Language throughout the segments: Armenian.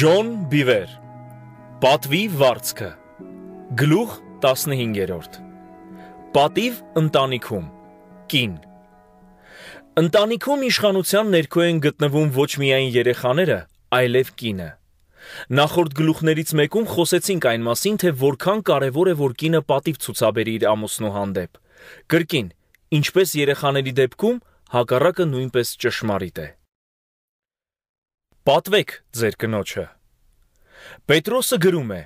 Ջոն Բիվեր Պատվի վարձքը Գլուխ 15-րդ Պատիվ ընտանիքում Կին Ընտանիքում իշխանության ներքո են գտնվում ոչ միայն երեխաները, այլև կինը։ Նախորդ գլուխներից մեկում խոսեցինք այն մասին, թե որքան կարևոր է որ կինը պատիվ ցուցաբերի իր ամուսնու հանդեպ։ Կրկին, ինչպես երեխաների դեպքում, հակառակը նույնպես ճշմարիտ է պատվեք ձեր կնոջը։ Պետրոսը գրում է.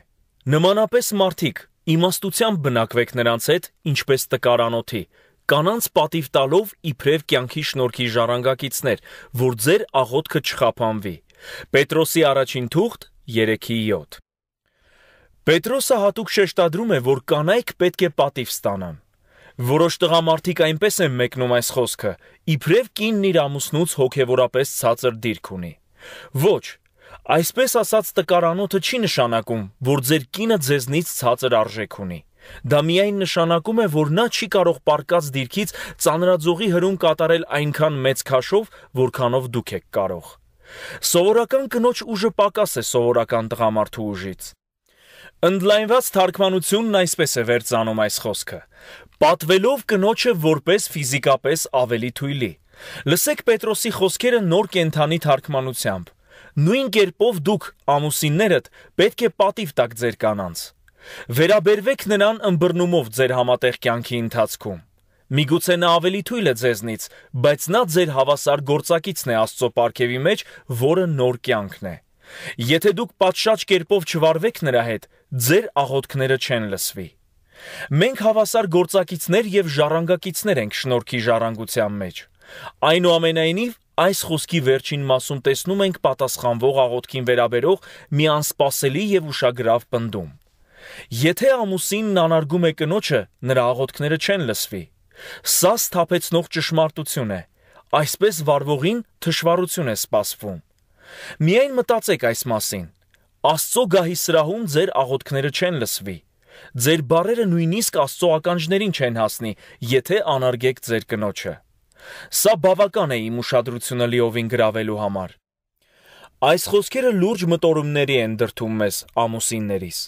նմանապես մարդիկ իմաստությամբ բնակվեք նրանց հետ, ինչպես տկարանոթի, կանանց պատիվ տալով իբրև կյանքի շնորհքի ժառանգակիցներ, որ ձեր աղոթքը չխափանվի։ Պետրոսի առաջին թուղթ 3:7։ Պետրոսը հատուկ շեշտադրում է, որ կանայք պետք է պատիվ ստանան։ Որոշ տղամարդիկ այնպես են մեկնում այս խոսքը, իբրև կինն իր ամուսնուց հոգևորապես ցածր դիրք ունի։ Ոչ, այսպես ասած տկարանոթը չի նշանակում, որ ձեր կինը ձեզնից ցածր արժեք ունի։ Դա միայն նշանակում է, որ նա չի կարող պարկած դիրքից ծանրաձողի հրում կատարել այնքան մեծ քաշով, որքանով դուք եք կարող։ Սովորական կնոջ ուժը պակաս է սովորական տղամարդու ուժից։ Ընդլայնված թարգմանությունն այսպես է վերցանում այս խոսքը. պատվելով կնոջը որպես ֆիզիկապես ավելի թույլի Լսեք Պետրոսի խոսքերը նոր կենթանի թարգմանությամբ։ Նույն կերպով դուք ամուսիններդ պետք է պատիվ տակ ձեր կանանց։ Վերաբերվեք նրան ըմբռնումով ձեր համատեղ կյանքի ընթացքում։ Միգուցե նա ավելի թույլ է ձեզնից, բայց նա ձեր հավասար գործակիցն է Աստծո ապարքևի մեջ, որը նոր կյանքն է։ Եթե դուք պատշաճ կերպով չվարվեք նրա հետ, ձեր աղոթքները չեն լսվի։ Մենք հավասար գործակիցներ եւ ժառանգակիցներ ենք շնորհքի ժառանգության մեջ։ Այնուամենայնիվ, այս խոսքի վերջին մասում տեսնում ենք պատասխանվող աղոթքին վերաբերող մի անսպասելի եւ ուշագրավ պնդում։ Եթե ամուսինն անարգում է կնոջը, նրա աղոթքները չեն լսվի։ Սա սթափեցնող ճշմարտություն է։ Այսպես վարվողին թշվառություն է սպասվում։ Միայն մտածեք այս մասին։ Աստծո գահի սրահում ձեր աղոթքները չեն լսվի։ Ձեր բարերը նույնիսկ Աստծո ականջներին չեն հասնի, եթե անարգեք ձեր կնոջը։ Սա բավական է իմ ուշադրությունը լիովին գրավելու համար։ Այս խոսքերը լուրջ մտորումների են դրթում մեզ ամուսիններից։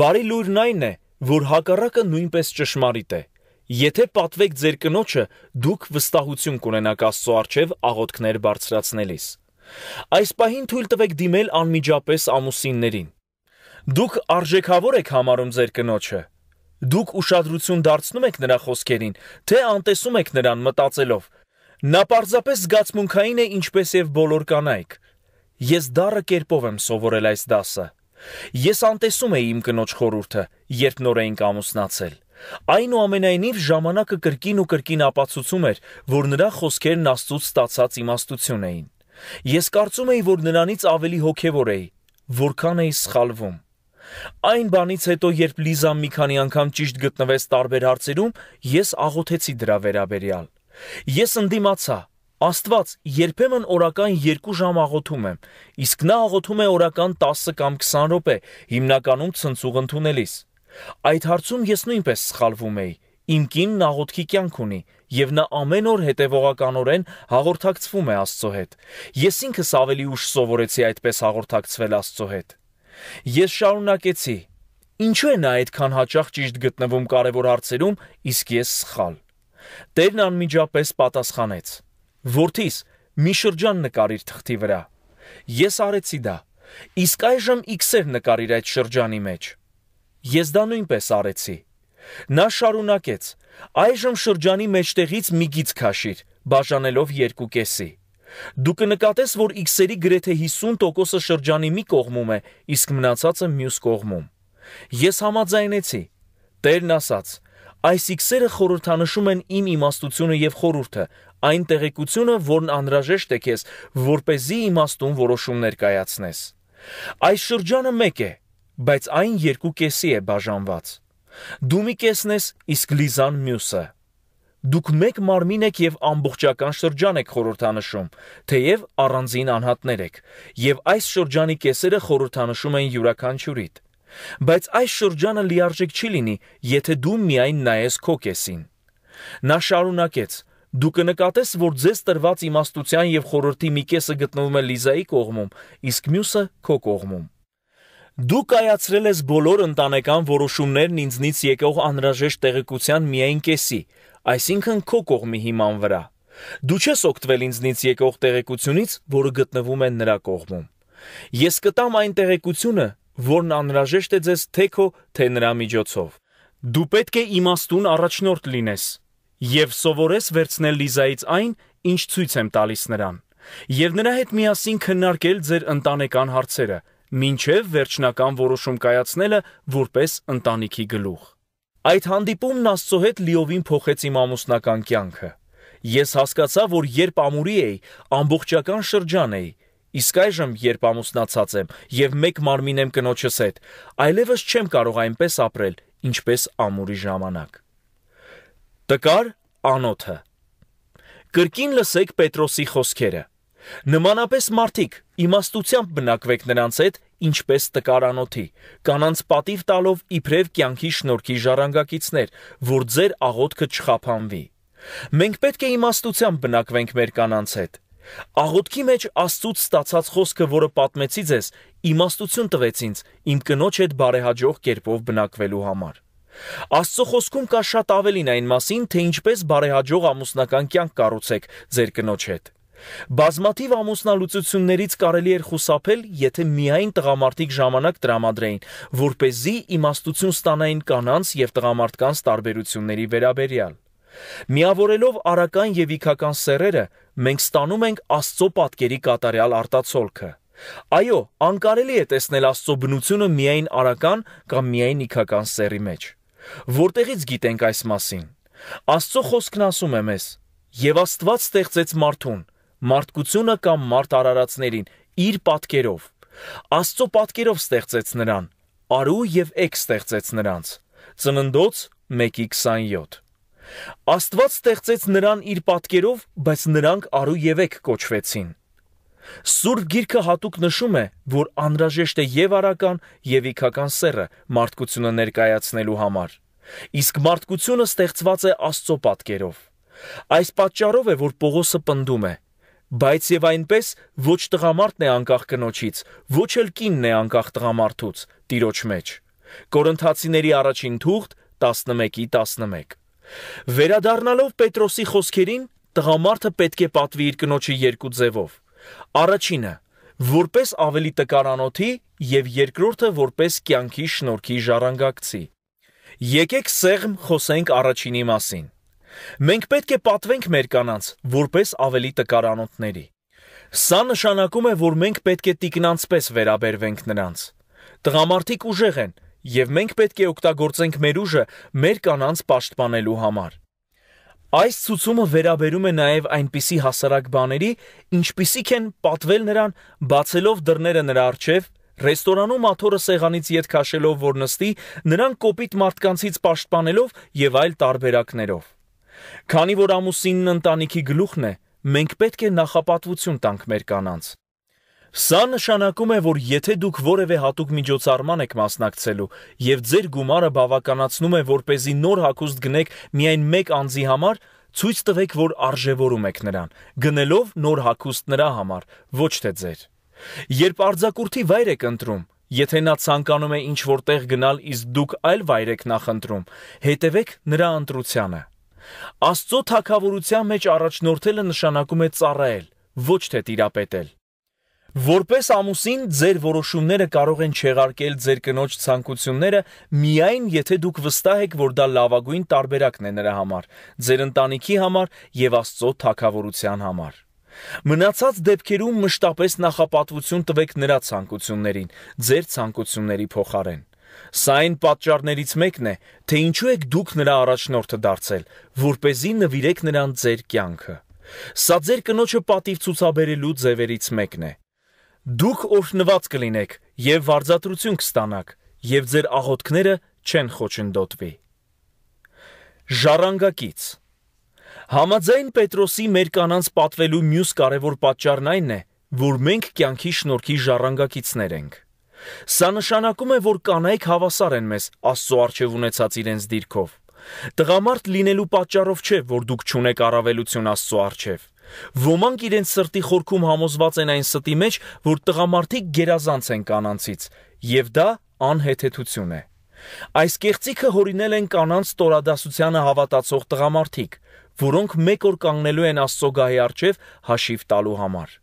Բարի լուրն այն է, որ հակառակը նույնպես ճշմարիտ է։ Եթե պատվեք ձեր կնոջը, դուք վստահություն կունենաք Աստծո արչև աղոթքներ բարձրացնելիս։ Այս պահին թույլ տվեք դիմել անմիջապես ամուսիններին։ Դուք արժեքավոր եք համարում ձեր կնոջը, Դուք ուշադրություն դարձնում եք նրա խոսքերին, թե անտեսում եք նրան մտածելով։ Նա պարզապես զգացմունքային է ինչպես եւ բոլոր կանայք։ Ես դառը կերպով եմ սովորել այս դասը։ Ես անտեսում էի իմ կնոջ խորուրդը, երբ նոր էինք ամուսնացել։ Այնուամենայնիվ ժամանակը կրկին ու կրկին ապացուցում էր, որ նրա խոսքերն Աստծուց ստացած իմաստություն էին։ Ես կարծում էի, որ նրանից ավելի հոգևոր էի, որքան էի սխալվում։ Այն բանից հետո, երբ Լիզան մի քանի անգամ ճիշտ գտնվեց տարբեր հարցերում, ես աղոթեցի դրա վերաբերյալ։ Ես ընդդիմացա, Աստված երբեմն օրական 2 ժամ աղոթում եմ, իսկ նա աղոթում է օրական 10 կամ 20 րոպե, հիմնականում ցնցուղ ընդունելիս։ Այդ հարցում ես նույնպես սխալվում էի։ Իմ կինն աղոթքի կյանք ունի, եւ նա ամեն օր հետեւողականորեն հաղորդակցվում է Աստծո հետ։ Ես ինքս ավելի ուշ սովորեցի այդպես հաղորդակցվել Աստծո հետ։ Ես շարունակեցի. Ինչու է նա այդքան հաճախ ճիշտ գտնվում կարևոր հարցերում, իսկ ես սխալ։ Տերն անմիջապես պատասխանեց. Որդիս, մի շրջան նկարիր թղթի վրա։ Ես արեցի դա։ Իսկ այժմ X-եր նկարիր այդ շրջանի մեջ։ Ես դա նույնպես արեցի։ Նա շարունակեց. Այժմ շրջանի մեջտեղից մի գիծ քաշիր, բաժանելով երկու կեսի։ Դու կնկատես, որ X-երի գրեթե 50%-ը շրջանի մի կողմում է, իսկ մնացածը մյուս կողմում։ Ես համաձայնեցի։ Տերն ասաց. Այս X-երը խորհրդանշում են իմ իմաստությունը եւ խորհուրդը, այն տեղեկությունը, որն անհրաժեշտ է քեզ, որ เป զի իմաստուն որոշումներ կայացնես։ Այս շրջանը մեկ է, բայց այն երկու կեսի է բաժանված։ Դու մի կեսն ես, իսկ Լիզան մյուսը։ Դուք մեկ մարմին եք եւ ամբողջական շրջան եք խորհրդանշում, թեև առանձին անհատներ եք, եւ այս շրջանի կեսերը խորհրդանշում են յուրաքանչյուրիդ։ Բայց այս շրջանը լիարժեք չի լինի, եթե դու միայն նայես քո կեսին։ Նա շարունակեց. Դու կնկատես, որ ձեզ տրված իմաստության եւ խորհրդի մի կեսը գտնվում է Լիզայի կողմում, իսկ մյուսը քո կողմում։ Դու կայացրել ես բոլոր ընտանեկան որոշումներն ինձնից եկող անհրաժեշտ տեղեկության միայն կեսի, այսինքն քո կողմի հիման վրա։ Դու չես օգտվել ինձնից եկող տեղեկությունից, որը գտնվում է նրա կողմում։ Ես կտամ այն տեղեկությունը, որն անհրաժեշտ է ձեզ թե քո, թե նրա միջոցով։ Դու պետք է իմաստուն առաջնորդ լինես եւ սովորես վերցնել Լիզայից այն, ինչ ցույց եմ տալիս նրան։ Եվ նրա հետ միասին քննարկել ձեր ընտանեկան հարցերը, ինչև վերջնական որոշում կայացնելը որպես ընտանիքի գլուխ։ Այդ հանդիպումն Աստծո հետ լիովին փոխեց իմ ամուսնական կյանքը։ Ես հասկացա, որ երբ ամուրի էի, ամբողջական շրջան էի, իսկ այժմ երբ ամուսնացած եմ եւ մեկ մարմին եմ կնոջս հետ, այլևս չեմ կարող այնպես ապրել, ինչպես ամուրի ժամանակ։ Տկար անոթը։ Կրկին լսեք Պետրոսի խոսքերը։ Նմանապես մարդիկ իմաստությամբ բնակվեք նրանց հետ, ինչպես տկարանոթի, կանանց պատիվ տալով իբրև կյանքի շնորհքի ժառանգակիցներ, որ ձեր աղոթքը չխափանվի։ Մենք պետք է իմաստությամբ բնակվենք մեր կանանց հետ։ Աղոթքի մեջ Աստծուց ստացած խոսքը, որը պատմեցի ձեզ, իմաստություն տվեց ինձ իմ կնոջ հետ բարեհաջող կերպով բնակվելու համար։ Աստծո խոսքում կա շատ ավելին այն մասին, թե ինչպես բարեհաջող ամուսնական կյանք կառուցեք ձեր կնոջ հետ։ Բազմաթիվ ամուսնալուծություններից կարելի էր խուսափել, եթե միայն տղամարդիկ ժամանակ տրամադրեին, որ เป զի իմաստություն ստանային կանանց եւ տղամարդկանց տարբերությունների վերաբերյալ։ Միավորելով արական եւ իքական սերերը, մենք ստանում ենք Աստծո պատկերի կատարյալ արտացոլքը։ Այո, անկարելի է տեսնել Աստծո բնությունը միայն արական կամ միայն իքական սերի մեջ։ Որտեղից գիտենք այս մասին։ Աստծո խոսքն ասում է մեզ. «Եվ Աստված ստեղծեց մարդուն, մարդկությունը կամ մարդ արարածներին իր պատկերով։ Աստծո պատկերով ստեղծեց նրան, արու եւ էկ ստեղծեց նրանց։ Ծննդոց 1:27։ Աստված ստեղծեց նրան իր պատկերով, բայց նրանք արու եւ էկ կոչվեցին։ Սուրբ Գիրքը հատուկ նշում է, որ անհրաժեշտ է եւ արական եւ իքական սերը մարդկությունը ներկայացնելու համար։ Իսկ մարդկությունը ստեղծված է Աստծո պատկերով։ Այս պատճառով է, որ Պողոսը պնդում է. Բայց եւ այնպես ոչ տղամարդն է անկախ կնոջից, ոչ էլ կինն է անկախ տղամարդուց՝ տիրոջ մեջ։ Կորինթացիների առաջին թուղթ 11-ի 11։ Վերադառնալով Պետրոսի խոսքերին, տղամարդը պետք է պատվի իր կնոջը երկու ձևով։ Առաջինը՝ որպես ավելի տկարանոթի եւ երկրորդը որպես կյանքի շնորհքի ժառանգակցի։ Եկեք սեղմ խոսենք առաջինի մասին։ Մենք պետք է պատվենք մեր կանանց, որպես ավելի տկարանոթների։ Սա նշանակում է, որ մենք պետք է տիկնանցպես վերաբերվենք նրանց։ Տղամարդիկ ուժեղ են, եւ մենք պետք է օգտագործենք մեր ուժը մեր կանանց պաշտպանելու համար։ Այս ցուցումը վերաբերում է նաև այնպիսի հասարակ բաների, ինչպիսիք են պատվել նրան, բացելով դռները նրա առջև, ռեստորանում աթորը սեղանից ետ քաշելով, որ նստի, նրան կոպիտ մարդկանցից պաշտպանելով եւ այլ տարբերակներով։ Քանի որ ամուսինն ընտանիքի գլուխն է, մենք պետք է նախապատվություն տանք մեր կանանց։ Սա նշանակում է, որ եթե դուք որևէ հատուկ միջոցառման եք մասնակցելու եւ ձեր գումարը բավականացնում է, որ เป զի նոր հագուստ գնեք միայն մեկ անձի համար, ցույց տվեք, որ արժևորում եք նրան, գնելով նոր հագուստ նրա համար, ոչ թե ձեր։ Երբ արձակուրդի վայր եք ընտրում, եթե նա ցանկանում է ինչ որտեղ գնալ, իսկ դուք այլ վայր եք նախընտրում, հետևեք նրա ընտրությանը։ Աստծո թակավորության մեջ առաջնորդելը նշանակում է ծառայել, ոչ թե տիրապետել։ Որպես ամուսին ձեր որոշումները կարող են չեղարկել ձեր կնոջ ցանկությունները միայն եթե դուք վստահ եք, որ դա լավագույն տարբերակն է նրա համար, ձեր ընտանիքի համար եւ Աստծո թակավորության համար։ Մնացած դեպքերում մշտապես նախապատվություն տվեք նրա ցանկություններին, ձեր ցանկությունների փոխարեն։ Սա այն պատճառներից մեկն է, թե ինչու եք դուք նրա առաջնորդը դարձել, որ เป զի նվիրեք նրան ձեր կյանքը։ Սա ձեր կնոջը պատիվ ցուցաբերելու ձևերից մեկն է։ Դուք օրհնված կլինեք եւ վարձատրություն կստանաք, եւ ձեր աղոթքները չեն խոչընդոտվի։ Ժառանգակից Համաձայն Պետրոսի մեր կանանց պատվելու մյուս կարևոր պատճառն այն է, որ մենք կյանքի շնորհքի ժառանգակիցներ ենք։ Սա նշանակում է, որ կանայք հավասար են մեզ Աստծո արժև ունեցած իրենց դիրքով։ Տղամարդ լինելու պատճառով չէ, որ դուք ճունեք առավելություն Աստծո արժև։ Ոմանք իրենց սրտի խորքում համոզված են այն ստի մեջ, որ տղամարդիկ գերազանց են կանանցից, եւ դա անհեթեթություն է։ Այս կեղծիքը հորինել են կանանց տորադասությանը հավատացող տղամարդիկ, որոնք մեկ օր կանգնելու են Աստծո գահի առջև հաշիվ տալու համար։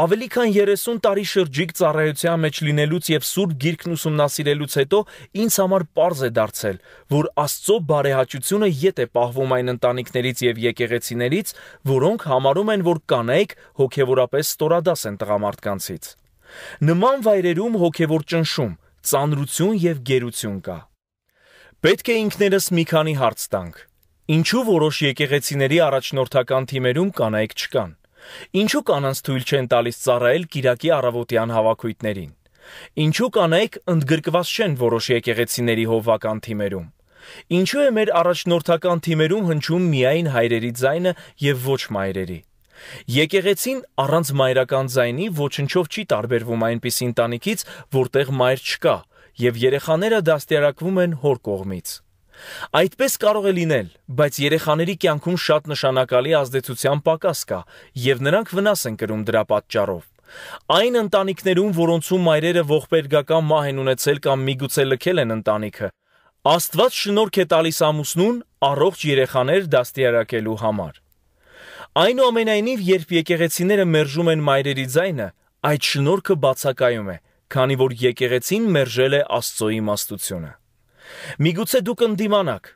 Ավելի քան 30 տարի շրջիկ ծառայության մեջ լինելուց եւ Սուրբ Գիրքն ուսումնասիրելուց հետո ինձ համար པարզ է դարձել, որ Աստծո բարեհաճությունը յետ է պահվում այն ընտանիքներից եւ եկեղեցիներից, որոնք համարում են, որ կանայք հոգեորապես ստորադաս են տղամարդկանցից։ Նման վայրերում հոգեոր ճնշում, ծանրություն եւ գերություն կա։ Պետք է ինքներս մի քանի հարց տանք։ Ինչու որոշ եկեղեցիների առաջնորդական թիմերում կանայք չկան։ Ինչու կանանց թույլ չեն տալիս ծառայել Կիրակի առավոտյան հավաքույտներին։ Ինչու կանայք ընդգրկված չեն որոշ եկեղեցիների հովվական թիմերում։ Ինչու է մեր առաջնորդական թիմերում հնչում միայն հայրերի ձայնը եւ ոչ մայրերի։ Եկեղեցին առանց մայրական ձայնի ոչնչով չի տարբերվում այնպիսի ընտանիքից, որտեղ մայր չկա, եւ երեխաները դաստիարակվում են հոր կողմից։ Այդպես կարող է լինել, բայց երեխաների կյանքում շատ նշանակալի ազդեցության պակաս կա, եւ նրանք վնաս են կրում դրա պատճառով։ Այն ընտանիքներում, որոնցում մայրերը ողբերգական մահ են ունեցել կամ միգուցե լքել են ընտանիքը, Աստված շնորհք է տալիս ամուսնուն առողջ երեխաներ դաստիարակելու համար։ Այնուամենայնիվ, երբ եկեղեցիները մերժում են մայրերի ձայնը, այդ շնորհքը բացակայում է, քանի որ եկեղեցին մերժել է Աստծո իմաստությունը։ Միգուցե դուք ընդդիմանաք,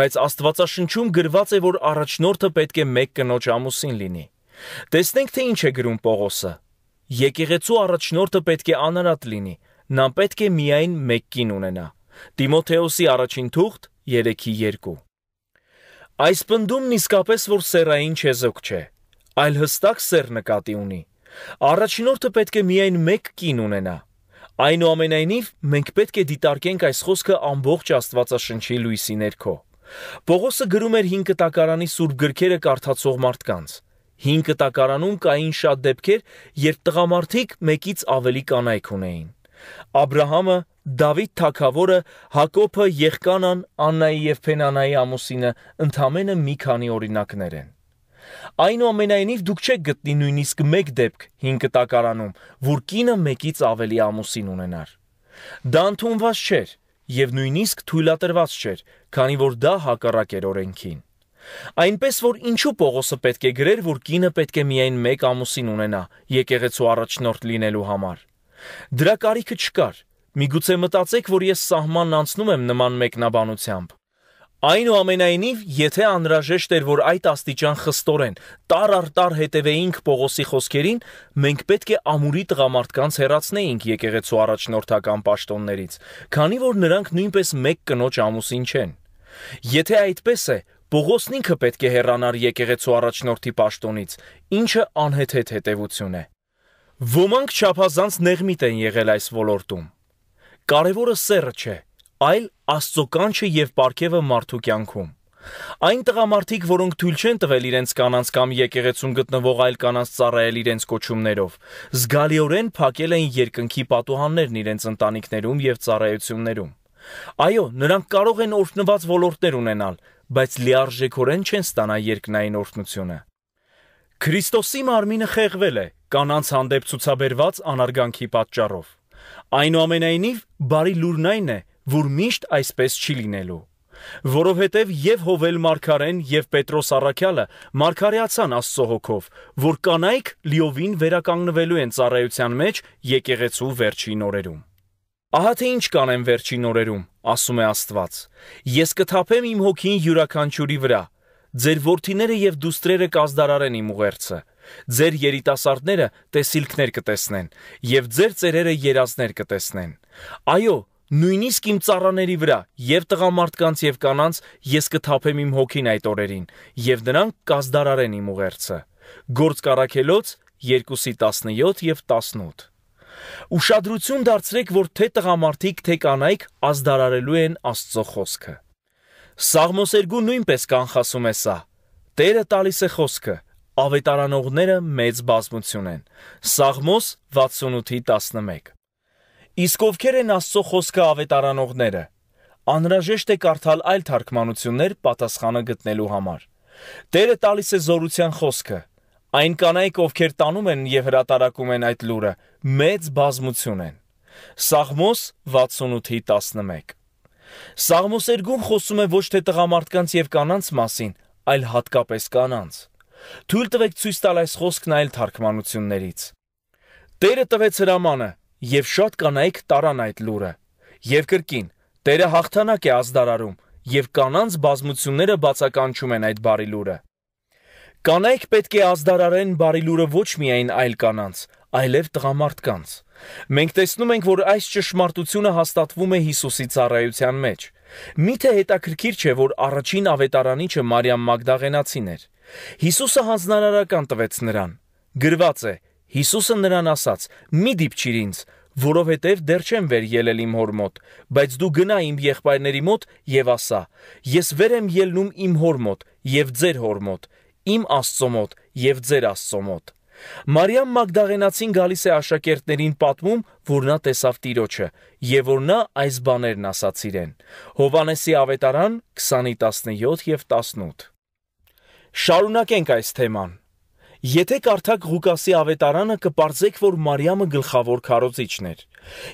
բայց Աստվածաշնչում գրված է, որ առաջնորդը պետք է մեկ կնոջ ամուսին լինի։ Տեսնենք թե ինչ է գրում Պողոսը։ Եկեղեցու առաջնորդը պետք է անարատ լինի, նա պետք է միայն մեկ կին ունենա։ Տիմոթեոսի առաջին թուղթ 3:2։ Այս բնդումն իսկապես որ սերային չեզոք չէ, այլ հստակ սեր նկատի ունի։ Առաջնորդը պետք է միայն մեկ կին ունենա։ Այնուամենայնիվ, մենք պետք է դիտարկենք այս խոսքը ամբողջ Աստվածաշնչի լույսի ներքո։ Պողոսը գրում էր 5 տակարանի սուրբ գրքերը կարդացող մարդկանց։ 5 տակարանում կային շատ դեպքեր, երբ տղամարդիկ մեկից ավելի կանայք ունեին։ Աբ รา համը, Դավիթ թագավորը, Հակոբը, Եղկանան, Աննայի եւ Փենանայի ամուսինը ընդամենը մի քանի օրինակներ են։ Այնուամենայնիվ դուք չեք գտնի նույնիսկ մեկ դեպք հին կտակարանում, որ կինը մեկից ավելի ամուսին ունենար։ Դա ընդունված չէր եւ նույնիսկ թույլատրված չէր, քանի որ դա հակառակ էր օրենքին։ Այնպես որ ինչու Պողոսը պետք է գրեր, որ կինը պետք է միայն մեկ ամուսին ունենա եկեղեցու առաջնորդ լինելու համար։ Դրա կարիքը չկար։ Միգուցե մտածեք, որ ես սահմանն անցնում եմ նման մեկնաբանությամբ։ Այնուամենայնիվ, եթե անհրաժեշտ էր, որ այդ աստիճան խստորեն տար առ տար հետևեինք Պողոսի խոսքերին, մենք պետք է ամուրի տղամարդկանց հերացնեինք եկեղեցու առաջնորդական պաշտոններից, քանի որ նրանք նույնպես մեկ կնոջ ամուսին չեն։ Եթե այդպես է, Պողոսն ինքը պետք է հեռանար եկեղեցու առաջնորդի պաշտոնից, ինչը անհեթեթ հետևություն է։ Ոմանք չափազանց նեղմիտ են եղել այս ոլորտում։ Կարևորը սերը չէ, այլ Աստծո կանչը եւ ապարքևը մարդու կյանքում։ Այն տղամարդիկ, որոնք թույլ չեն տվել իրենց կանանց կամ եկեղեցում գտնվող այլ կանանց ծառայել իրենց կոչումներով, զգալիորեն փակել են երկնքի պատուհաններն իրենց ընտանիքներում եւ ծառայություններում։ Այո, նրանք կարող են օրհնված ոլորտներ ունենալ, բայց լիարժեքորեն չեն ստանա երկնային օրհնությունը։ Քրիստոսի մարմինը խեղվել է կանանց հանդեպ ցուցաբերված անարգանքի պատճառով։ Այնուամենայնիվ, բարի լուրն այն է, որ միշտ այսպես չի լինելու, որովհետև եւ Հովել Մարկարեն եւ Պետրոս Առաքյալը մարգարեացան Աստծո հոգով, որ կանայք լիովին վերականգնվելու են ծառայության մեջ եկեղեցու վերջին օրերում։ Ահա թե ինչ կանեմ վերջին օրերում, ասում է Աստված։ Ես կթափեմ իմ հոգին յուրաքանչյուրի վրա։ Ձեր ворթիները եւ դուստրերը կազդարարեն իմ ուղերձը։ Ձեր երիտասարդները տեսիլքներ կտեսնեն եւ ձեր ծերերը երազներ կտեսնեն։ Այո, նույնիսկ իմ ծառաների վրա, եւ տղամարդկանց եւ կանանց, ես կթափեմ իմ հոգին այդ օրերին, եւ նրանք կազդարարեն իմ ուղերձը։ Գործ կարակելոց 2-ի 17 եւ 18։ Ուշադրություն դարձրեք, որ թե տղամարդիկ, թե կանայք ազդարարելու են Աստծո խոսքը։ Սաղմոսերգու նույնպես կանխասում է սա։ Տերը տալիս է խոսքը, ավետարանողները մեծ բազմություն են։ Սաղմոս 68-ի 11։ Իսկ ովքեր են Աստծո խոսքը ավետարանողները։ Անհրաժեշտ է կարդալ այլ թարգմանություններ պատասխանը գտնելու համար։ Տերը տալիս է զորության խոսքը։ Այն կանայք, ովքեր տանում են եւ հրատարակում են այդ լուրը, մեծ բազմություն են։ Սաղմոս 68:11 Սաղմոսերգում խոսում է ոչ թե տղամարդկանց եւ կանանց մասին, այլ հատկապես կանանց։ Թույլ տվեք ցույց տալ այս խոսքն այլ թարգմանություններից։ Տերը տվեց հրամանը, եւ շատ կանայք տարան այդ լուրը։ Եվ կրկին, Տերը հաղթանակ է ազդարարում եւ կանանց բազմությունները բացականչում են այդ բարի լուրը։ Կանայք պետք է ազդարարեն բարի լուրը ոչ միայն այլ կանանց, այլև տղամարդկանց։ Մենք տեսնում ենք, որ այս ճշմարտությունը հաստատվում է Հիսուսի ծառայության մեջ։ Միթե հետաքրքիր չէ, որ առաջին ավետարանիչը Մարիամ Մագդաղենացին էր։ Հիսուսը հանձնարարական տվեց նրան։ Գրված է. Հիսուսը նրան ասաց. «Մի դիպչիր ինձ, որովհետև դեռ չեմ վեր ելել իմ հոր մոտ, բայց դու գնա իմ եղբայրների մոտ եւ ասա. Ես վեր եմ ելնում իմ հոր մոտ եւ ձեր հոր մոտ, իմ Աստծո մոտ եւ ձեր Աստծո մոտ»։ Մարիամ Մագդաղենացին գալիս է աշակերտներին պատմում, որ նա տեսավ Տիրոջը եւ որ նա այս բաներն ասաց իրեն։ Հովանեսի ավետարան 20:17 եւ 18։ Շարունակենք այս թեման։ Եթե կարդակ Ղուկասի ավետարանը կպարզեք, որ Մարիամը գլխավոր քարոզիչն էր։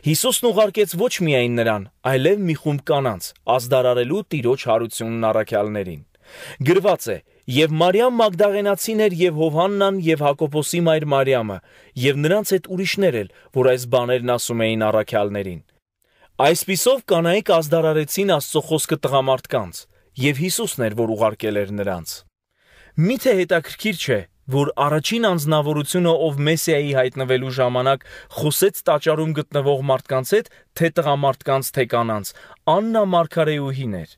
Հիսուսն ուղարկեց ոչ միայն նրան, այլև մի խումբ կանանց, ազդարարելու Տիրոջ հարությունն առաքյալներին։ Գրված է. Եվ Մարիամ Մագդաղենացին էր եւ Հովհաննան եւ Հակոբոսի մայր Մարիամը եւ նրանց հետ ուրիշներ էլ, որ այս բաներն ասում էին առաքյալներին։ Այսպիսով կանայք ազդարարեցին Աստծո խոսքը տղամարդկանց եւ Հիսուսն էր, որ ուղարկել էր նրանց։ Միթե հետաքրքիր չէ, որ առաջին անznավորությունը, ով Մեսիայի հայտնվելու ժամանակ խոսեց տաճարում գտնվող մարդկանց հետ, թե տղամարդկանց, թե կանանց, Աննա Մարգարեուհին էր։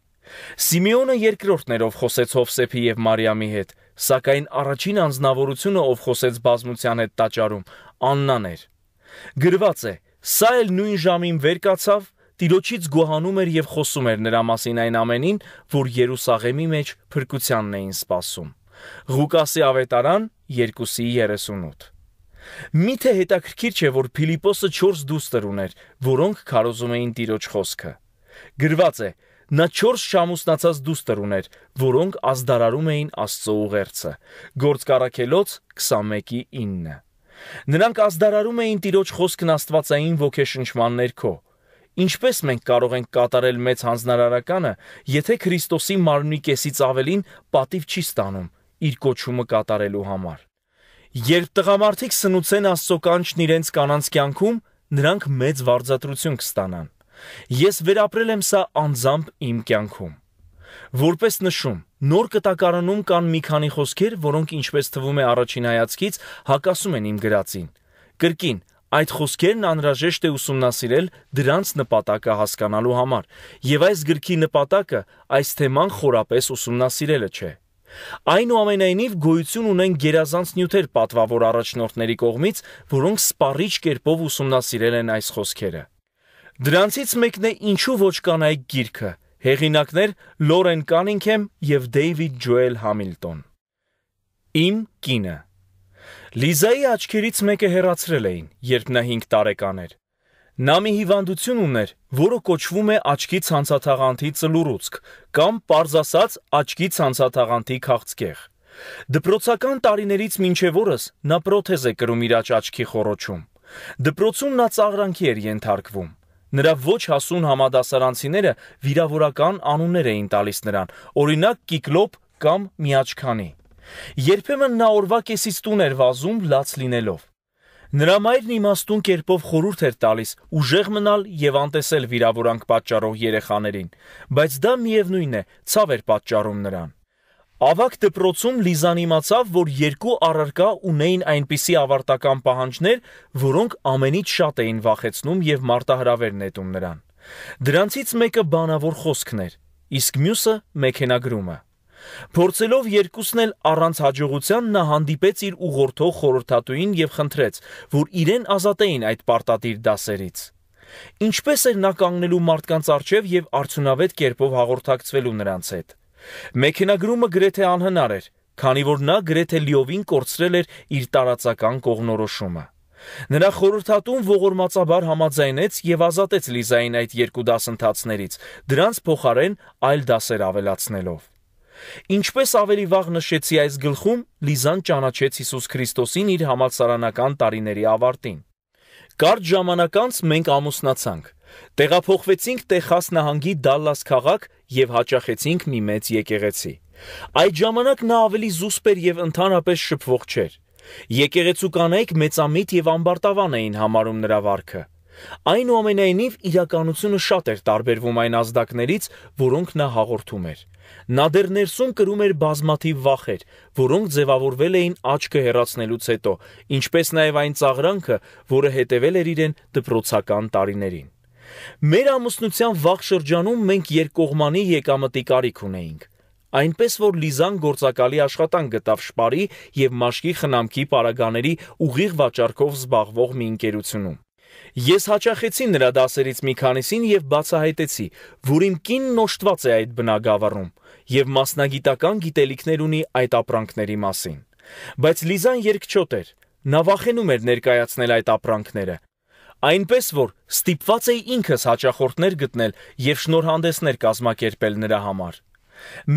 Սիմեոնը երկրորդն էր, ով խոսեց Հովսեփի եւ Մարիամի հետ, սակայն առաջին անznավորությունը, ով խոսեց բազմության հետ տաճարում, Աննան էր։ Գրված է. Սա էլ նույն ժամին վեր կացավ, Տիրոջից գոհանում էր եւ խոսում էր նրա մասին այն ամենին, որ Երուսաղեմի մեջ փրկությանն էին սпасում։ Ղուկասի ավետարան 2:38 Միթե հետաքրքիր չէ, որ Ֆիլիպոսը 4 դուստր ուներ, որոնք քարոզում էին Տիրոջ խոսքը։ Գրված է. նա 4 շամուսնացած դուստր ուներ, որոնք ազդարարում էին Աստծո ուղերձը։ Գործկարակելոց 21:9 Նրանք ազդարարում էին Տիրոջ խոսքն Աստվածային ոգեշնչման ներքո։ Ինչպես մենք կարող ենք կատարել մեծ հանձնարարականը, եթե Քրիստոսի մարմնի կեսից ավելին պատիվ չի ստանում իր կոչումը կատարելու համար։ Երբ տղամարդիկ սնուցեն Աստծո կանչն իրենց կանանց կյանքում, նրանք մեծ վարձատրություն կստանան։ Ես վերապրել եմ սա անձամբ իմ կյանքում։ Որպես նշում, նոր կտակարանում կան մի քանի խոսքեր, որոնք ինչպես թվում է առաջին հայացքից հակասում են իմ գրածին։ Կրկին, Այդ խոսքերն անհրաժեշտ է ուսումնասիրել դրանց նպատակը հասկանալու համար, եւ այս գրքի նպատակը այս թեման խորապես ուսումնասիրելը չէ։ Այնուամենայնիվ գոյություն ունեն գերազանց նյութեր պատվավոր առաջնորդների կողմից, որոնք սպառիչ կերպով ուսումնասիրել են այս խոսքերը։ Դրանցից մեկն է ինչու ոչ կանայք գիրքը, հեղինակներ Լորեն Կանինգհեմ եւ Դեյվիդ Ջոել Համիլտոն։ Իմ կինը Լիզայի աչքերից մեկը հեռացրել էին, երբ նա 5 տարեկան էր։ Նա մի հիվանդություն ուներ, որը կոչվում է աչքի ցանցաթաղանթի ծլուրուցք կամ պարզ ասած աչքի ցանցաթաղանթի քաղցկեղ։ Դպրոցական տարիներից մինչև օրս նա պրոթեզ է կրում իր աչքի խորոչում։ Դպրոցում նա ծաղրանքի էր ենթարկվում։ Նրա ոչ հասուն համադասարանցիները վիրավորական անուններ էին տալիս նրան, օրինակ Կիկլոպ կամ Միաչքանի։ Երբեմն նա օրվա կեսից տուն էր վազում լաց լինելով։ Նրա մայրն իմաստուն կերպով խորհուրդ էր տալիս ուժեղ մնալ եւ անտեսել վիրավորանք պատճառող երեխաներին, բայց դա միևնույնն է, ցավ էր պատճառում նրան։ Ավակ դպրոցում Լիզան իմացավ, որ երկու առարկա ունեին այնպիսի ավարտական պահանջներ, որոնք ամենից շատ էին վախեցնում եւ մարտահրավեր նետում նրան։ Դրանցից մեկը բանավոր խոսքն էր, իսկ մյուսը մեքենագրումը։ Փորձելով երկուսն էլ առանց հաջողության նա հանդիպեց իր ուղորդող խորհրդատուին եւ խնդրեց, որ իրեն ազատեին այդ պարտադիր դասերից։ Ինչպես էր նա կանգնելու մարդկանց արջև եւ արդյունավետ կերպով հաղորդակցվելու նրանց հետ։ Մեքենագրումը գրեթե անհնար էր, քանի որ նա գրեթե լիովին կորցրել էր իր տարածական կողնորոշումը։ Նրա խորհրդատուն ողորմածաբար համաձայնեց եւ ազատեց Լիզային այդ երկու դասընթացներից, դրանց փոխարեն այլ դասեր ավելացնելով։ Ինչպես ավելի վաղ նշեցի այս գլխում, Լիզան ճանաչեց Հիսուս Քրիստոսին իր համալսարանական տարիների ավարտին։ Կարճ ժամանակ անց մենք ամուսնացանք։ Տեղափոխվեցինք Տեխաս նահանգի Դալլաս քաղաք եւ հաճախեցինք մի մեծ եկեղեցի։ Այդ ժամանակ նա ավելի զուսպ էր եւ ընդհանրապես շփվող չէր։ Եկեղեցու կանայք մեծամիտ եւ ամբարտավան էին համարում նրա վարքը։ Այնուամենայնիվ իրականությունը շատ էր տարբերվում այն ազդակներից, որոնք նա հաղորդում էր։ Նա դեռ ներսում կրում էր բազմաթիվ վախեր, որոնք ձևավորվել էին աչքը հեռացնելուց հետո, ինչպես նաև այն ծաղրանքը, որը հետևել էր իրեն դպրոցական տարիներին։ Մեր ամուսնության վաղ շրջանում մենք երկկողմանի եկամտի կարիք ունեինք։ Այնպես որ Լիզան գործակալի աշխատանք գտավ շպարի եւ մաշկի խնամքի պարագաների ուղիղ վաճառքով զբաղվող մի ընկերությունում։ Ես հաճախեցի նրա դասերից մի քանիսին եւ բացահայտեցի, որ իմ կինն օշտված է այդ բնագավառում եւ մասնագիտական գիտելիքներ ունի այդ ապրանքների մասին։ Բայց Լիզան երկչոտ էր, նա վախենում էր ներկայացնել այդ ապրանքները։ Այնպես որ ստիպված էի ինքս հաճախորդներ գտնել եւ շնորհանդեսներ կազմակերպել նրա համար։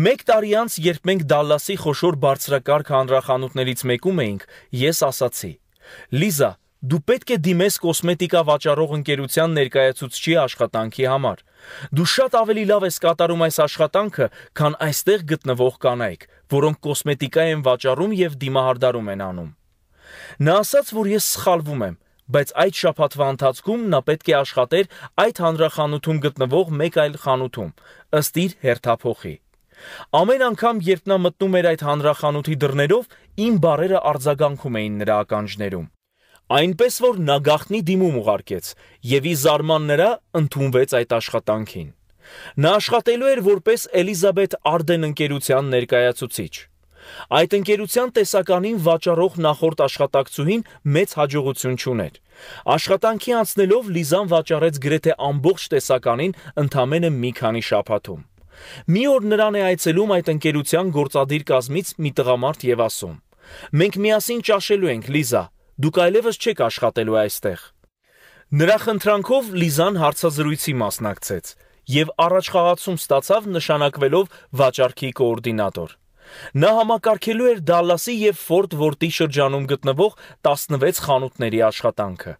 Մեկ տարի անց, երբ մենք Դալլասի խոշոր բարձրակարգ հանրախանութներից մեկում էինք, ես ասացի. Լիզա, Դու պետք է դիմես կոսմետիկա վաճառող ընկերության ներկայացուցչի աշխատանքի համար։ Դու շատ ավելի լավ ես կատարում այս աշխատանքը, քան այստեղ գտնվող կանայք, որոնք կոսմետիկա են վաճառում եւ դիմահարդարում են անում։ Նա ասաց, որ ես սխալվում եմ, բայց այդ շաբաթվա ընթացքում նա պետք է աշխատեր այդ հանրախանութում գտնվող մեկ այլ խանութում, ըստ իր հերթափոխի։ Ամեն անգամ, երբ նա մտնում էր այդ հանրախանութի դռներով, իմ բարերը արձագանքում էին նրա ականջներում այնպես որ նա գախնի դիմում ուղարկեց եւ ի զարման նրա ընդունվեց այդ աշխատանքին։ Նա աշխատելու էր որպես Էլիզաբետ Արդեն ընկերության ներկայացուցիչ։ Այդ ընկերության տեսականին վաճառող նախորդ աշխատակցուհին մեծ հաջողություն չուներ։ Աշխատանքի անցնելով Լիզան վաճառեց գրեթե ամբողջ տեսականին ընդամենը մի քանի շաբաթում։ Մի օր նրան է այցելում այդ ընկերության գործադիր կազմից մի տղամարդ եւ ասում. Մենք միասին ճաշելու ենք, Լիզա, Դուք այլևս չեք աշխատելու այստեղ։ Նրա խնդրանքով Լիզան հարցազրույցի մասնակցեց եւ առաջխաղացում ստացավ նշանակվելով վաճառքի կոորդինատոր։ Նա համակարգելու էր Դալլասի եւ Ֆորտ Վորտի շրջանում գտնվող 16 խանութների աշխատանքը,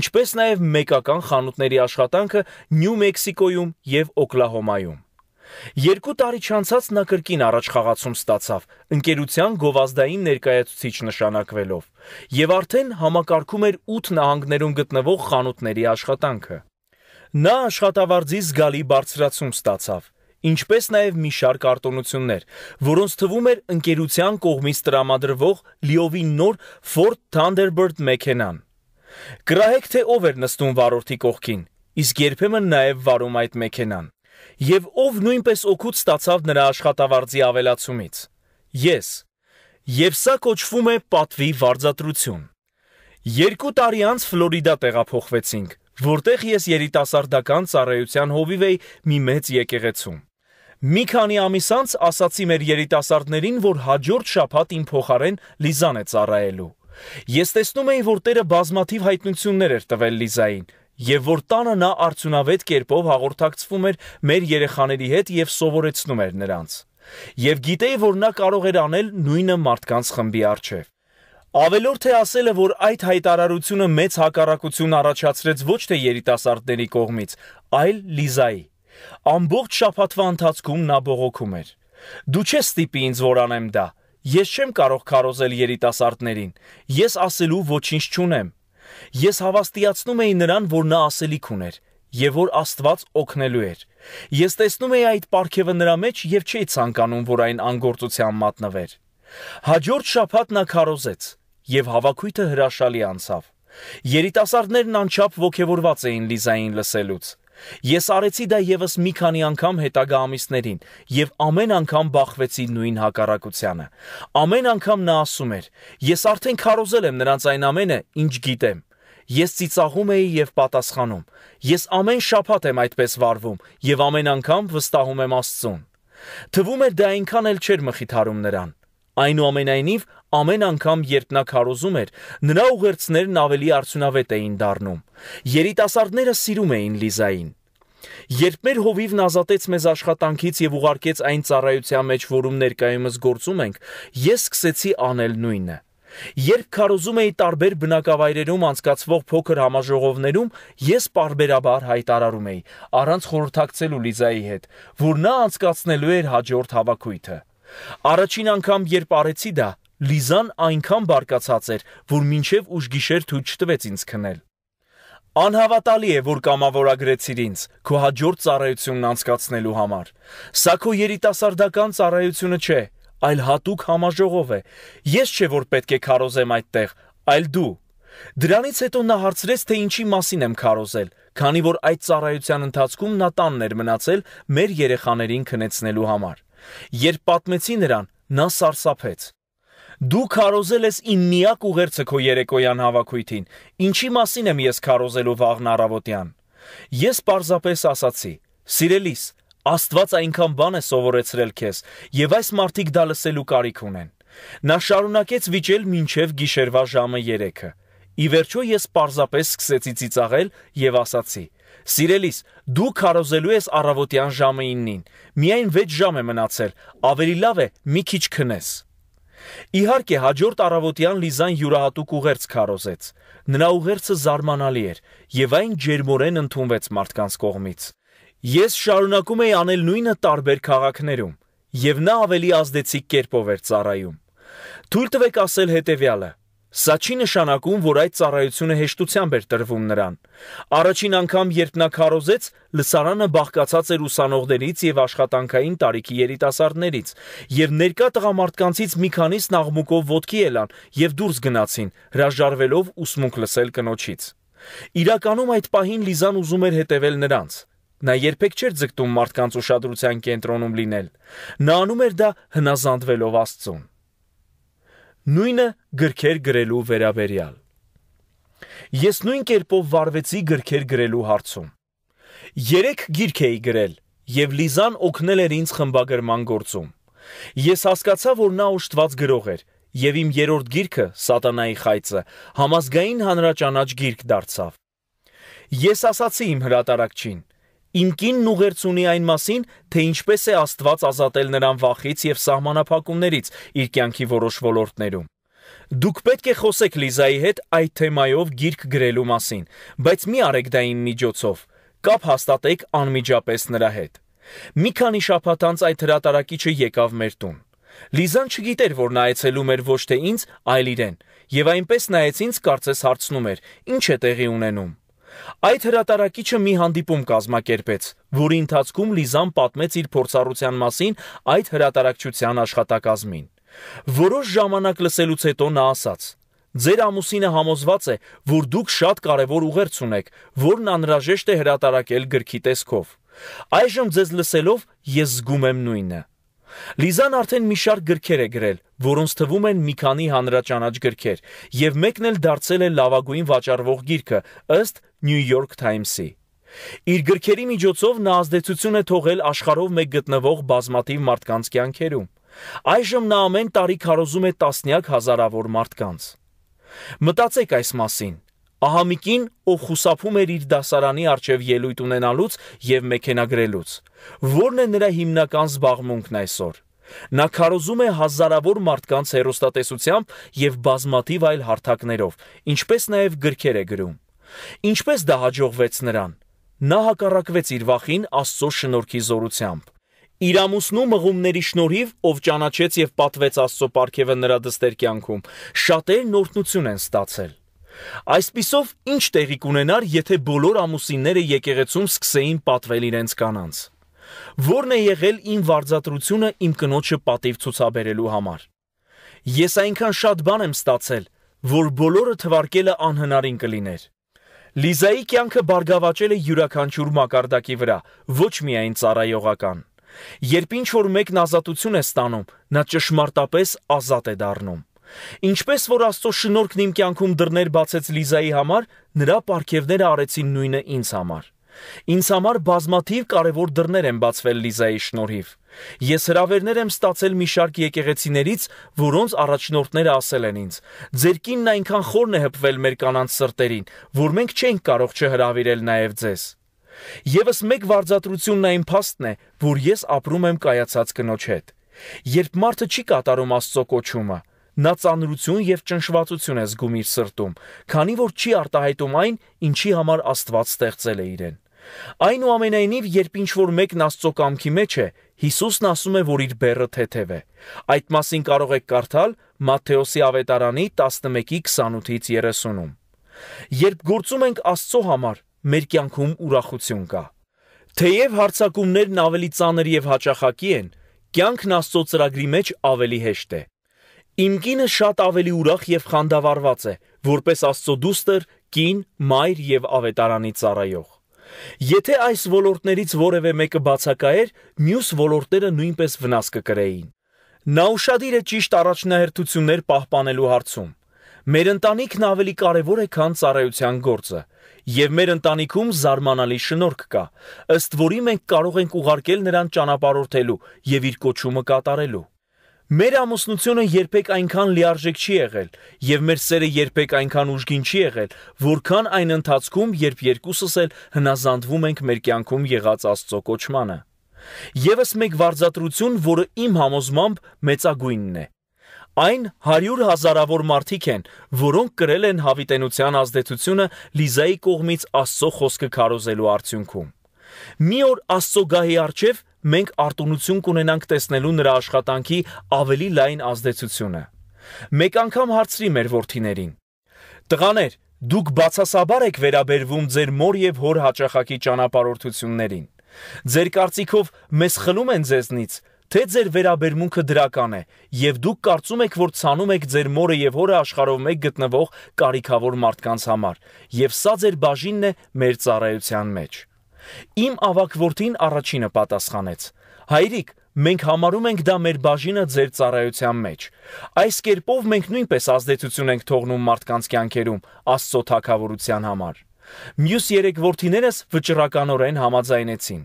ինչպես նաեւ մեկական խանութների աշխատանքը Նյու Մեքսիկոյում եւ Օկլահոմայում։ Երկու տարի չանցած նա կրկին առաջխաղացում ստացավ, ընկերության գովազդային ներկայացուցիչ նշանակվելով, եւ արդեն համակարգում էր 8 նահանգներում գտնվող խանութների աշխատանքը։ Նա աշխատավարձի զգալի բարձրացում ստացավ, ինչպես նաև մի շարք արտոնություններ, որոնց թվում էր ընկերության կողմից տրամադրվող լիովին նոր Ford Thunderbird մեքենան։ Գրահեք թե ով էր նստում վարորդի կողքին, իսկ երբեմն նաև վարում այդ մեքենան եւ ով նույնպես օգուտ ստացավ նրա աշխատավարձի ավելացումից։ Ես։ Եվ սա կոչվում է պատվի վարձատրություն։ Երկու տարի անց Ֆլորիդա տեղափոխվեցինք, որտեղ ես երիտասարդական ծառայության հովիվ էի մի մեծ եկեղեցում։ Մի քանի ամիս անց ասացի մեր երիտասարդներին, որ հաջորդ շաբաթ իմ փոխարեն Լիզան է ծառայելու։ Ես տեսնում էի, որ Տերը բազմաթիվ հայտնություններ էր տվել Լիզային, եւ որ տանը նա արդյունավետ կերպով հաղորդակցվում էր մեր երեխաների հետ եւ սովորեցնում էր նրանց։ Եվ գիտեի, որ նա կարող էր անել նույնը մարդկանց խմբի արչեւ։ Ավելորդ է ասելը, որ այդ հայտարարությունը մեծ հակառակություն առաջացրեց ոչ թե երիտասարդների կողմից, այլ Լիզայի։ Ամբողջ շաբաթվա ընթացքում նա բողոքում էր. Դու չես ստիպի ինձ որ անեմ դա։ Ես չեմ կարող քարոզել երիտասարդներին։ Ես ասելու ոչինչ չունեմ։ Ես հավաստիացնում էի նրան, որ նա ասելիք ուներ եւ որ Աստված օգնելու էր։ Ես տեսնում էի այդ պարքևը նրա մեջ եւ չէի ցանկանում, որ այն անգործության մատնվեր։ Հաջորդ շաբաթ նա քարոզեց եւ հավաքույթը հրաշալի անցավ։ Երիտասարդներն անչափ ողքեվորված էին Լիզային լսելուց։ Ես արեցի դա եւս մի քանի անգամ հետագա ամիսներին եւ ամեն անգամ բախվեցի նույն հակառակությանը։ Ամեն անգամ նա ասում էր. Ես արդեն քարոզել եմ նրանց այն ամենը, ինչ գիտեմ։ Ես ծիծաղում էի եւ պատասխանում. Ես ամեն շաբաթ եմ այդպես վարվում եւ ամեն անգամ վստահում եմ Աստծուն։ Թվում էր դա այնքան էլ չէր մխիթարում նրան։ Այնուամենայնիվ, ամեն անգամ, երբ նա քարոզում էր, նրա ուղերձներն ավելի արդյունավետ էին դառնում։ Երիտասարդները սիրում էին Լիզային։ Երբ մեր հովիվն ազատեց մեզ աշխատանքից եւ ուղարկեց այն ծառայության մեջ, որում ներկայումս գործում ենք, ես սկսեցի անել նույնը։ Երբ քարոզում էի տարբեր բնակավայրերում անցկացվող փոքր համաժողովներում, ես parberabar հայտարարում էի, առանց խորհրդակցելու Լիզայի հետ, որ նա անցկացնելու էր հաջորդ հավաքույթը։ Առաջին անգամ, երբ արեցի դա, Լիզան այնքան բարկացած էր, որ մինչև ուշգիշեր թույլ չտվեց ինձ քնել։ Անհավատալի է, որ կամավորագրեցիր ինձ քո հաջորդ ծառայությունն անցկացնելու համար։ Սա քո երիտասարդական ծառայությունը չէ, այլ հատուկ համաժողով է։ Ես չէ որ պետք է քարոզեմ այդտեղ, այլ դու։ Դրանից հետո նա հարցրեց, թե ինչի մասին եմ քարոզել, քանի որ այդ ծառայության ընթացքում նա տանն էր մնացել մեր երեխաներին քնեցնելու համար։ Երբ պատմեցի նրան, նա սարսափեց։ Դու քարոզել ես իմ միակ ուղերձը քո երեկոյան հավաքույթին։ Ինչի մասին եմ ես քարոզելու վաղն առավոտյան։ Ես պարզապես ասացի. Սիրելիս, Աստված այնքան բան է սովորեցրել քեզ, եւ այս մարդիկ դա լսելու կարիք ունեն։ Նա շարունակեց վիճել մինչև գիշերվա ժամը 3-ը։ Ի վերջո ես պարզապես սկսեցի ծիծաղել եւ ասացի. Սիրելիս, դու քարոզելու ես առավոտյան ժամը 9-ին։ Միայն 6 ժամ է մնացել։ Ավելի լավ է մի քիչ քնես։ Իհարկե, հաջորդ առավոտյան Լիզան յուրահատուկ ուղերձ քարոզեց։ Նրա ուղերձը զարմանալի էր եւ այն ջերմորեն ընդունվեց մարդկանց կողմից։ Ես շարունակում էի անել նույնը տարբեր քաղաքներում, եւ նա ավելի ազդեցիկ կերպով էր ծառայում։ Թույլ տվեք ասել հետեւյալը. Սա չի նշանակում, որ այդ ծառայությունը հեշտությամբ էր տրվում նրան։ Առաջին անգամ, երբ նա քարոզեց, լսարանը բաղկացած էր ուսանողներից եւ աշխատանքային տարիքի երիտասարդներից, եւ ներկա տղամարդկանցից մի քանիսն աղմուկով ոտքի ելան եւ դուրս գնացին, հրաժարվելով ուսմունք լսել կնոջից։ Իրականում այդ պահին Լիզան ուզում էր հետևել նրանց, Նա երբեք չէր ձգտում մարդկանց ուշադրության կենտրոնում լինել։ Նա անում էր դա հնազանդվելով Աստծուն։ Նույնը գրքեր գրելու վերաբերյալ։ Ես նույն կերպով վարվեցի գրքեր գրելու հարցում։ Երեք գիրք էի գրել, եւ Լիզան օգնել էր ինձ խմբագրման գործում։ Ես հասկացա, որ նա ուշտված գրող էր, եւ իմ երրորդ գիրքը՝ Սատանայի խայծը, համազգային հանրաճանաչ գիրք դարձավ։ Ես ասացի իմ հրատարակչին. Իմ կինն ուղերձ ունի այն մասին, թե ինչպես է Աստված ազատել նրան վախից եւ սահմանափակումներից իր կյանքի որոշ ոլորտներում։ Դուք պետք է խոսեք Լիզայի հետ այդ թեմայով գիրք գրելու մասին, բայց մի արեք դա իմ միջոցով։ Կապ հաստատեք անմիջապես նրա հետ։ Մի քանի շաբաթ անց այդ հրատարակիչը եկավ մեր տուն։ Լիզան չգիտեր, որ նա այցելում էր ոչ թե ինձ, այլ իրեն, եւ այնպես նայեց ինձ, կարծես հարցնում էր. «Ինչ է տեղի ունենում»։ Այդ հրատարակիչը մի հանդիպում կազմակերպեց, որի ընթացքում Լիզան պատմեց իր փորձառության մասին այդ հրատարակչության աշխատակազմին։ Որոշ ժամանակ լսելուց հետո նա ասաց. Ձեր ամուսինը համոզված է, որ դուք շատ կարևոր ուղերձ ունեք, որն անհրաժեշտ է հրատարակել գրքի տեսքով։ Այժմ ձեզ լսելով ես զգում եմ նույնը։ Լիզան արդեն մի շարք գրքեր է գրել, որոնց թվում են մի քանի հանրաճանաչ գրքեր, եւ մեկն էլ դարձել է լավագույն վաճառվող գիրքը ըստ New York Times-ի։ Իր գրքերի միջոցով նա ազդեցություն է թողել աշխարհով մեկ գտնվող բազմաթիվ մարդկանց կյանքերում։ Այժմ նա ամեն տարի քարոզում է տասնյակ հազարավոր մարդկանց։ Մտածեք այս մասին։ Ահամիկին, ով խուսափում էր իր դասարանի արջև ելույթ ունենալուց եւ մեքենագրելուց։ Որն է նրա հիմնական զբաղմունքն այսօր։ Նա քարոզում է հազարավոր մարդկանց հերոստատեսությամբ եւ բազմաթիվ այլ հարթակներով, ինչպես նաեւ գրքեր է գրում։ Ինչպես դա հաջողվեց նրան։ Նա հակառակվեց իր վախին Աստծո շնորհքի զորությամբ։ Իր ամուսնու մղումների շնորհիվ, ով ճանաչեց եւ պատվեց Աստծո ապարքևը նրա դստեր կյանքում, շատերն օրհնություն են ստացել։ Այսպիսով ինչ տեղի կունենար, եթե բոլոր ամուսինները եկեղեցում սկսեին պատվել իրենց կանանց։ Որն է եղել իմ վարձատրությունը իմ կնոջը պատիվ ցուցաբերելու համար։ Ես այնքան շատ բան եմ ստացել, որ բոլորը թվարկելը անհնարին կլիներ։ Լիզայի կյանքը բարգավաճել է յուրաքանչյուր մակարդակի վրա, ոչ միայն ծառայողական։ Երբ ինչ որ մեկն ազատություն է ստանում, նա ճշմարտապես ազատ է դառնում։ Ինչպես որ Աստծո շնորհքն իմ կյանքում դռներ բացեց Լիզայի համար, նրա ապարքևները արեցին նույնը ինձ համար։ Ինձ համար բազմաթիվ կարևոր դռներ են բացվել Լիզայի շնորհիվ։ Ես հրավերներ եմ ստացել մի շարք եկեղեցիներից, որոնց առաջնորդները ասել են ինձ. «Ձեր կինն այնքան խորն է հպվել մեր կանանց սրտերին, որ մենք չենք կարող չհրավիրել նաև ձեզ»։ Եվս մեկ վարձատրությունն այն փաստն է, որ ես ապրում եմ կայացած կնոջ հետ։ Երբ մարդը չի կատարում Աստծո կոչումը, նա ծանրություն եւ ճնշվածություն է զգում իր սրտում, քանի որ չի արտահայտում այն, ինչի համար Աստված ստեղծել է իրեն։ Այնուամենայնիվ, երբ ինչ որ մեկն Աստծո կամքի մեջ է, Հիսուսն ասում է, որ իր բեռը թեթև է։ Այդ մասին կարող եք կարդալ Մատթեոսի ավետարանի 11:28-ից 30-ում։ Երբ գործում ենք Աստծո համար, մեր կյանքում ուրախություն կա։ Թեև հարցակումներն ավելի ծանր եւ հաճախակի են, կյանքն Աստծո ծրագրի մեջ ավելի հեշտ է։ Իմ կինը շատ ավելի ուրախ եւ խանդավառված է, որպես Աստծո դուստր, կին, մայր եւ ավետարանի ծառայող։ Եթե այս ոլորտներից որևէ մեկը բացակայեր, մյուս ոլորտները նույնպես վնաս կկրեին։ Նա ուրشادիր է ճիշտ առաջնահերթություններ պահպանելու հարցում։ Մեր ընտանիքն ավելի կարևոր է, քան ծառայության գործը, եւ մեր ընտանիքում զարմանալի շնորհք կա, ըստ որի մենք կարող ենք ուղարկել նրան ճանապարհորդելու եւ իր կոչումը կատարելու։ Մեր ամուսնությունը երբեք այնքան լիարժեք չի եղել, եւ մեր սերը երբեք այնքան ուժգին չի եղել, որքան այն ընթացքում, երբ երկուսս էլ հնազանդվում ենք մեր կյանքում եղած Աստծո կոչմանը։ Եվս մեկ վարձատրություն, որը իմ համոզմամբ մեծագույնն է։ Այն 100 հազարավոր մարդիկ են, որոնք կրել են հավիտենության ազդեցությունը Լիզայի կողմից Աստծո խոսքը քարոզելու արդյունքում։ Մի օր Աստծո գահի արչև մենք արտոնություն կունենանք տեսնելու նրա աշխատանքի ավելի լայն ազդեցությունը։ Մեկ անգամ հարցրի մեր ворթիներին. Տղաներ, դուք բացասաբար եք վերաբերվում ձեր մոր եւ հոր հաճախակի ճանապարհորդություններին։ Ձեր կարծիքով մեզ խլում են ձեզնից, թե ձեր վերաբերմունքը դրական է եւ դուք կարծում եք որ ցանում եք ձեր մորը եւ հորը աշխարհով մեկ գտնվող կարիքավոր մարդկանց համար եւ սա ձեր բաժինն է մեր ծառայության մեջ Իմ ավակ որդին առաջինը պատասխանեց. Հայրիկ, մենք համարում ենք դա մեր բաժինը ձեր ծառայության մեջ։ Այս կերպով մենք նույնպես ազդեցություն ենք թողնում մարդկանց կյանքերում Աստծո թակավորության համար։ Մյուս երեք որդիներս վճռականորեն համաձայնեցին։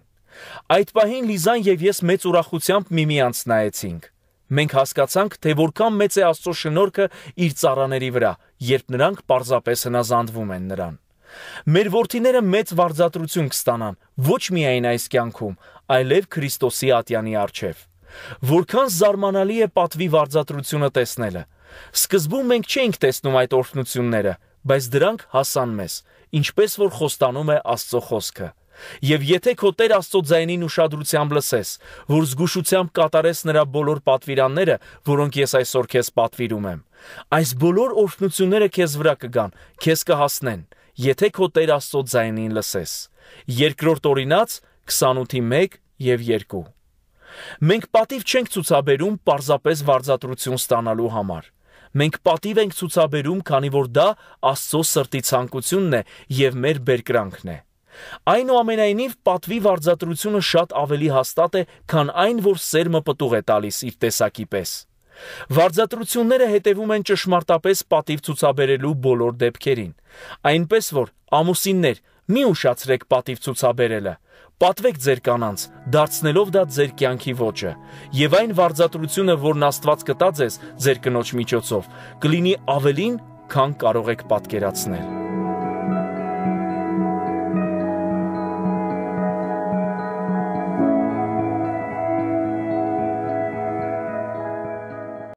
Այդ պահին Լիզան եւ ես մեծ ուրախությամբ միմյանց նայեցինք։ Մենք հասկացանք, թե որքան մեծ է Աստծո շնորհքը իր ծառաների վրա, երբ նրանք պարզապես հնազանդվում են նրան։ Մեր ворթիները մեծ վարձատրություն կստանան ոչ միայն այս կյանքում, այլև Քրիստոսի ատյանի առջև։ Որքան զարմանալի է պատվի վարձատրությունը տեսնելը։ Սկզբում մենք չենք տեսնում այդ օրհնությունները, բայց դրանք հասան մեզ, ինչպես որ խոստանում է Աստծո խոսքը։ Եվ եթե քո Տեր Աստծո ձայնին ուշադրությամբ լսես, որ զգուշությամբ կատարես նրա բոլոր պատվիրանները, որոնք ես այսօր քեզ պատվիրում եմ, այս բոլոր օրհնությունները քեզ վրա կգան, քեզ կհասնեն։ կա եթե քո Տեր Աստծո ձայնին լսես։ Երկրորդ օրինաց 28-ի 1 եւ 2։ Մենք պատիվ չենք ցուցաբերում parzapes վարձատրություն ստանալու համար։ Մենք պատիվ ենք ցուցաբերում, քանի որ դա Աստծո սրտի ցանկությունն է եւ մեր բերկրանքն է։ Այնուամենայնիվ պատվի վարձատրությունը շատ ավելի հաստատ է, քան այն, որ սերմը պտուղ է տալիս իր տեսակի պես։ Վարձատրությունները հետևում են ճշմարտապես պատիվ ցուցաբերելու բոլոր դեպքերին։ Այնպես որ ամուսիններ, մի ուշացրեք պատիվ ցուցաբերելը։ Պատվեք ձեր կանանց, դարձնելով դա ձեր կյանքի ոճը, եւ այն վարձատրությունը, որն Աստված կտա ձեզ ձեր կնոջ միջոցով, կլինի ավելին, քան կարող եք պատկերացնել։